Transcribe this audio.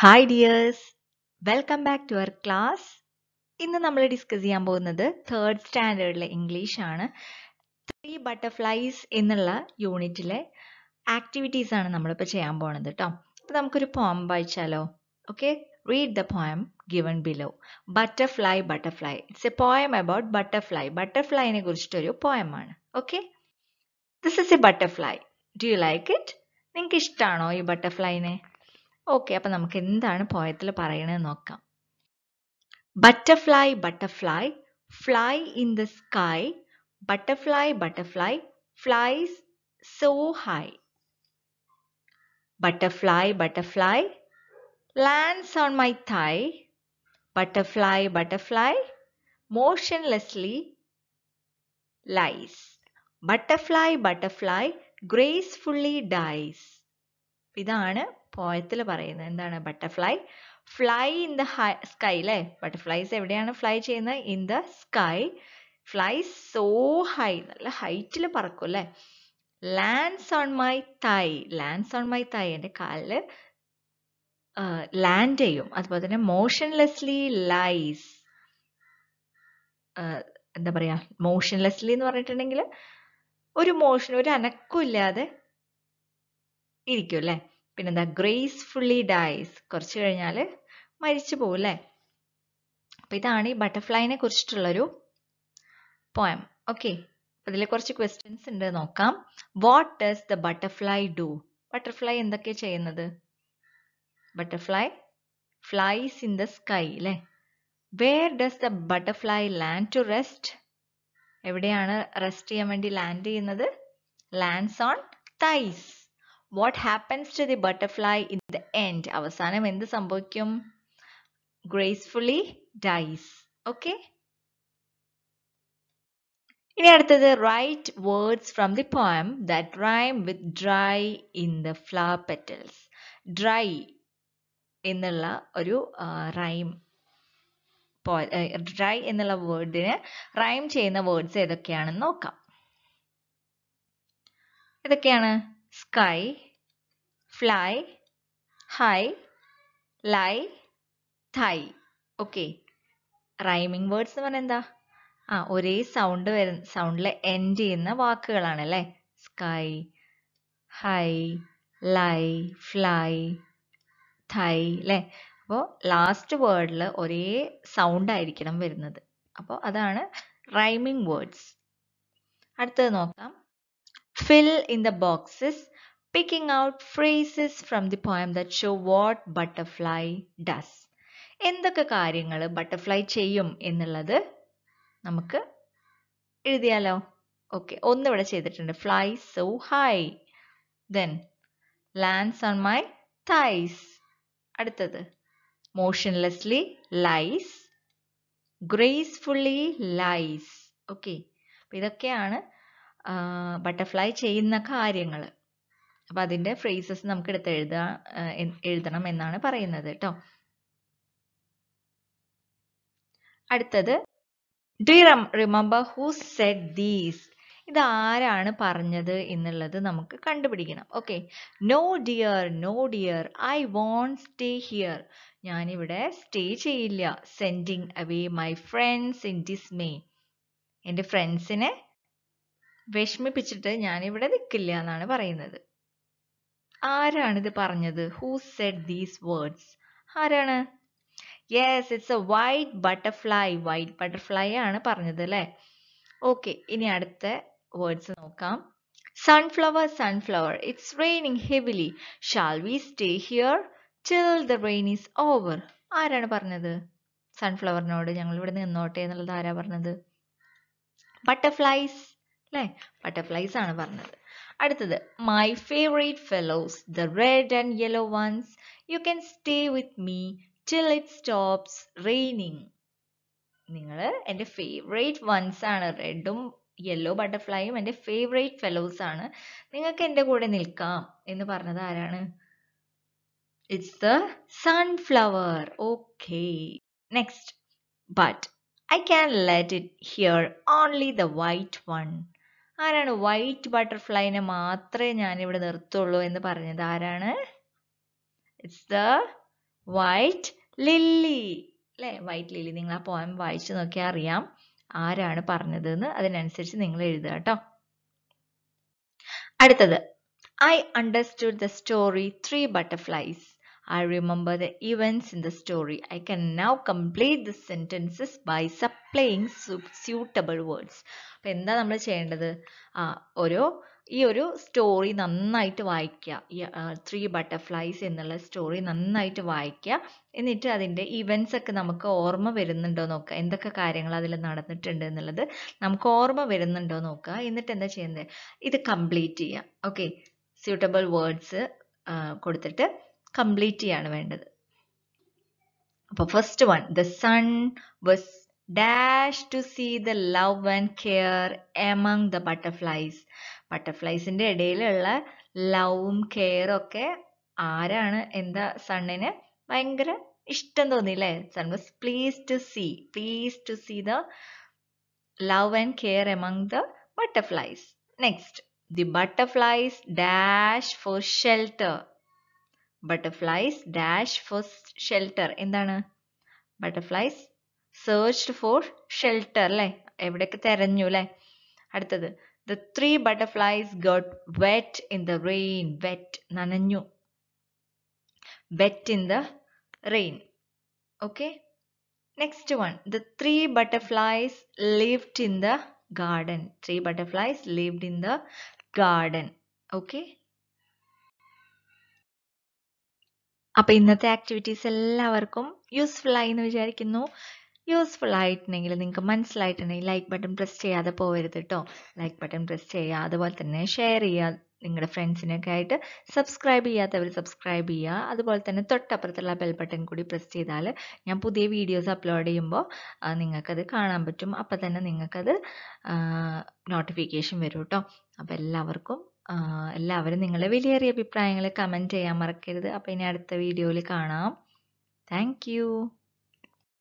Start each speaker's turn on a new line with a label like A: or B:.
A: Hi dears welcome back to our class ഇന്ന് നമ്മൾ discuss ചെയ്യാൻ പോകുന്നത് തേർഡ് സ്റ്റാൻഡേർഡിലെ ഇംഗ്ലീഷ് ആണ് ത്രീ ബട്ടർഫ്ലൈസ് എന്നുള്ള യൂണിറ്റിലെ ആക്ടിവിറ്റീസ് ആണ് നമ്മളിപ്പോൾ ചെയ്യാൻ പോണത് കേട്ടോ അപ്പോൾ നമുക്കൊരു പോം വായിച്ചാലോ okay read the poem given below butterfly butterfly it's a poem about butterfly ബട്ടർഫ്ലൈനെ കുറിച്ചിട്ടൊരു പോയം ആണ് okay this is a butterfly do you like it നിങ്ങൾക്ക് ഇഷ്ടമാണോ ഈ ബട്ടർഫ്ലൈനെ ഓക്കെ അപ്പം നമുക്ക് എന്താണ് പോയത്തിൽ പറയണതെന്ന് നോക്കാം butterfly butterfly fly in the sky butterfly butterfly flies so high butterfly butterfly lands on my thigh butterfly butterfly motionlessly lies butterfly butterfly gracefully dies. ഇതാണ് പോയത്തിൽ പറയുന്നത് എന്താണ് butterfly fly in the high sky അല്ലേ butterflies എവിടെയാണ് fly ചെയ്യുന്നത് in the sky fly so high നല്ല ഹൈറ്റിൽ പറക്കും അല്ലേ lands on my thigh lands on my thigh എൻ്റെ കാലില് ലാൻഡ് ചെയ്യും അതുപോലെ തന്നെ മോഷൻലെസ്ലി ലൈസ് എന്താ പറയാ മോഷൻലെസ്ലി എന്ന് പറഞ്ഞിട്ടുണ്ടെങ്കിൽ ഒരു മോഷൻ ഒരു അനക്കമില്ലാതെ ഇരിക്കും അല്ലേ പിന്നെന്താ ഗ്രേസ്ഫുള്ളി ഡൈസ് കുറച്ച് കഴിഞ്ഞാൽ മരിച്ചു പോകും അല്ലേ അപ്പൊ ഇതാണ് ഈ ബട്ടർഫ്ലൈനെ കുറിച്ചിട്ടുള്ളൊരു പോയം ഓക്കെ അതിൽ കുറച്ച് ക്വസ്റ്റ്യൻസ് ഉണ്ട് നോക്കാം what does the butterfly do butterfly എന്തൊക്കെ ചെയ്യുന്നത് butterfly flies in the sky അല്ലെ where does the butterfly land to rest എവിടെയാണ് റെസ്റ്റ് ചെയ്യാൻ വേണ്ടി ലാൻഡ് ചെയ്യുന്നത് lands on thighs what happens to the butterfly in the end അവസാനം എന്ത് സംഭവിക്കും ഗ്രേസ്ഫുള്ളി ഡൈസ് ഓക്കെ ഇനി അടുത്തത് write words from the poem that rhyme with dry in the flower petals dry എന്നുള്ള ഒരു റൈം ഡ്രൈ എന്നുള്ള വേർഡിന് rhyme ചെയ്യുന്ന words ഏതൊക്കെയാണെന്ന് നോക്കാം ഇതൊക്കെയാണ് sky, fly, high, lie, thigh. Okay rhyming words എന്ന് പറഞ്ഞാൽ എന്താ ആ ഒരേ സൗണ്ട് വരുന്ന സൗണ്ടിൽ എൻഡ് ചെയ്യുന്ന വാക്കുകളാണ് അല്ലേ sky high lie fly thigh അല്ലേ അപ്പോൾ ലാസ്റ്റ് വേർഡിൽ ഒരേ സൗണ്ട് ആയിരിക്കണം വരുന്നത് അപ്പോൾ അതാണ് റൈമിംഗ് വേർഡ്സ് അടുത്തത് നോക്കാം fill in the boxes, picking out phrases from the poem that show what butterfly does. എന്തൊക്കെ കാര്യങ്ങൾ ബട്ടർഫ്ലൈ ചെയ്യും എന്നുള്ളത് നമുക്ക് എഴുതിയാലോ ഓക്കെ ഒന്നിവിടെ ചെയ്തിട്ടുണ്ട് fly so high then lands on my thighs അടുത്തത് motionlessly lies gracefully lies okay ഇതൊക്കെയാണ് ബട്ടർഫ്ലൈ ചെയ്യുന്ന കാര്യങ്ങൾ അപ്പം അതിൻ്റെ ഫ്രേസസ് നമുക്ക് എടുത്ത് എഴുതാ എഴുതണം എന്നാണ് പറയുന്നത് കേട്ടോ അടുത്തത് do remember who said these ഇത് ആരാണ് പറഞ്ഞത് എന്നുള്ളത് നമുക്ക് കണ്ടുപിടിക്കണം okay no dear no dear I won't stay here ഞാനിവിടെ സ്റ്റേ ചെയ്യില്ല sending away my friends in dismay എൻ്റെ ഫ്രണ്ട്സിനെ വിഷമിപ്പിച്ചിട്ട് ഞാനിവിടെ നിൽക്കില്ല എന്നാണ് പറയുന്നത് ആരാണ് ഇത് പറഞ്ഞത് ഹൂ സെഡ് ദീസ് വേർഡ്സ് ആരാണ് yes it's a white butterfly white butterfly ആണ് പറഞ്ഞത് അല്ലേ ഓക്കെ ഇനി അടുത്ത വേർഡ്സ് നോക്കാം sunflower sunflower it's raining heavily shall we stay here till the rain is over ആരാണ് പറഞ്ഞത് സൺഫ്ലവറിനോട് ഞങ്ങൾ ഇവിടെ നിന്നോട്ടെ എന്നുള്ളത് ആരാ പറഞ്ഞത് ബട്ടർഫ്ലൈസ് അല്ലേ ബട്ടർഫ്ലൈസ് ആണ് പറഞ്ഞത് അടുത്തത് my favourite fellows the red and yellow ones you can stay with me till it stops raining നിങ്ങൾ എൻ്റെ ഫേവറേറ്റ് വൺസ് ആണ് റെഡും യെല്ലോ ബട്ടർഫ്ലൈയും എൻ്റെ ഫേവറേറ്റ് ഫെലോസ് ആണ് നിങ്ങൾക്ക് എൻ്റെ കൂടെ നിൽക്കാം എന്ന് പറഞ്ഞത് ആരാണ് it's the sunflower okay next but I can let it here only the white one ആരാണ് വൈറ്റ് ബട്ടർഫ്ലൈനെ മാത്രമേ ഞാനിവിടെ നിർത്തുള്ളൂ എന്ന് പറഞ്ഞത് ആരാണ് ഇറ്റ്സ് ദ വൈറ്റ് ലില്ലി അല്ലേ വൈറ്റ് ലില്ലി നിങ്ങൾ ആ പോയം വായിച്ചു നോക്കിയാൽ അറിയാം ആരാണ് എന്ന് അതിനനുസരിച്ച് നിങ്ങൾ എഴുതുക കേട്ടോ അടുത്തത് I understood the story three butterflies I remember the events in the story. I can now complete the sentences by supplying suitable words. അപ്പം എന്താ നമ്മൾ ചെയ്യേണ്ടത് ഓരോ ഈ ഒരു സ്റ്റോറി നന്നായിട്ട് വായിക്കുക ത്രീ ബട്ടർഫ്ലൈസ് എന്നുള്ള സ്റ്റോറി നന്നായിട്ട് വായിക്കുക എന്നിട്ട് അതിൻ്റെ ഇവൻസ് ഒക്കെ നമുക്ക് ഓർമ്മ വരുന്നുണ്ടോ നോക്കുക എന്തൊക്കെ കാര്യങ്ങൾ അതിൽ നടന്നിട്ടുണ്ട് എന്നുള്ളത് നമുക്ക് ഓർമ്മ വരുന്നുണ്ടോ നോക്കുക എന്നിട്ട് എന്താ ചെയ്യുന്നത് ഇത് കംപ്ലീറ്റ് ചെയ്യുക ഓക്കെ സ്യൂട്ടബിൾ വേർഡ്സ് കൊടുത്തിട്ട് കംപ്ലീറ്റ് ചെയ്യാണ് വേണ്ടത് അപ്പോൾ first one the sun was dash to see the love and care among the butterflies ബട്ടർഫ്ലൈസിന്റെ ഇടയിലുള്ള ലവും കെയറും ഒക്കെ ആരാണ് എന്താ സണ്ണിന് ഭയങ്കര ഇഷ്ടം തോന്നി അല്ലേ sun was please to see please to see the love and care among the butterflies next the butterflies dash for shelter butterflies dash for shelter endana butterflies searched for shelter le evadekku theranju le adutathu the three butterflies got wet in the rain wet nananju wet in the rain okay next one the three butterflies lived in the garden three butterflies lived in the garden okay അപ്പോൾ ഇന്നത്തെ activities എല്ലാവർക്കും useful ആയി എന്ന് വിചാരിക്കുന്നു useful ആയിട്ടുണ്ടെങ്കിൽ നിങ്ങൾക്ക് മനസ്സിലായിട്ടുണ്ടെങ്കിൽ like button press ചെയ്യാതെ പോകരുത് കേട്ടോ ലൈക്ക് ബട്ടൺ പ്രസ് ചെയ്യുക അതുപോലെ തന്നെ ഷെയർ ചെയ്യുക നിങ്ങളുടെ ഫ്രണ്ട്സിനൊക്കെ ആയിട്ട് സബ്സ്ക്രൈബ് ചെയ്യാത്തവർ സബ്സ്ക്രൈബ് ചെയ്യുക അതുപോലെ തന്നെ തൊട്ടപ്പുറത്തുള്ള ബെൽ ബട്ടൺ കൂടി പ്രസ് ചെയ്താൽ ഞാൻ പുതിയ വീഡിയോസ് അപ്ലോഡ് ചെയ്യുമ്പോൾ നിങ്ങൾക്കത് കാണാൻ പറ്റും അപ്പോൾ തന്നെ നിങ്ങൾക്കത് നോട്ടിഫിക്കേഷൻ വരും കേട്ടോ അപ്പോൾ എല്ലാവർക്കും എല്ലാവരും നിങ്ങളുടെ വിലയേറിയ അഭിപ്രായങ്ങൾ കമൻറ്റ് ചെയ്യാൻ മറക്കരുത് അപ്പോൾ ഇനി അടുത്ത വീഡിയോയിൽ കാണാം താങ്ക്